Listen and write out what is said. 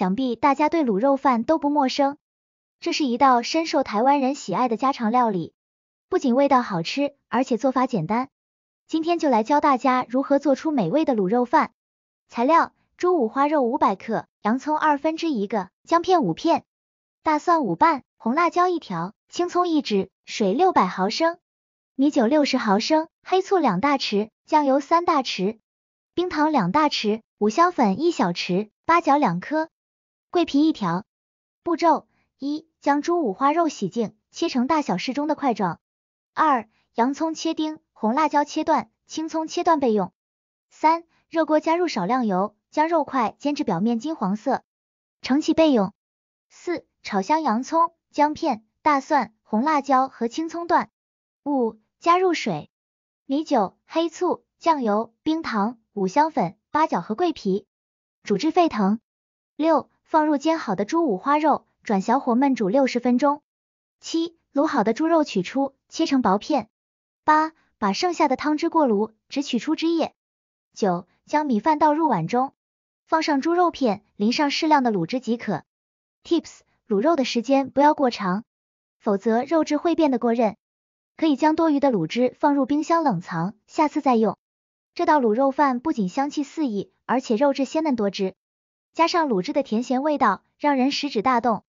想必大家对卤肉饭都不陌生，这是一道深受台湾人喜爱的家常料理，不仅味道好吃，而且做法简单。今天就来教大家如何做出美味的卤肉饭。材料：猪五花肉五百克，洋葱二分之一个，姜片五片，大蒜五瓣，红辣椒一条，青葱一指，水六百毫升，米酒六十毫升，黑醋两大匙，酱油三大匙，冰糖两大匙，五香粉一小匙，八角两颗。桂皮一条。步骤一：将猪五花肉洗净，切成大小适中的块状。二、洋葱切丁，红辣椒切段，青葱切段备用。三、热锅加入少量油，将肉块煎至表面金黄色，盛起备用。四、炒香洋葱、姜片、大蒜、红辣椒和青葱段。五、加入水、米酒、黑醋、酱油、冰糖、五香粉、八角和桂皮，煮至沸腾。六。放入煎好的猪五花肉，转小火焖煮六十分钟。七，卤好的猪肉取出，切成薄片。八，把剩下的汤汁过炉，只取出汁液。九，将米饭倒入碗中，放上猪肉片，淋上适量的卤汁即可。Tips：卤肉的时间不要过长，否则肉质会变得过韧。可以将多余的卤汁放入冰箱冷藏，下次再用。这道卤肉饭不仅香气四溢，而且肉质鲜嫩多汁。加上卤汁的甜咸味道，让人食指大动。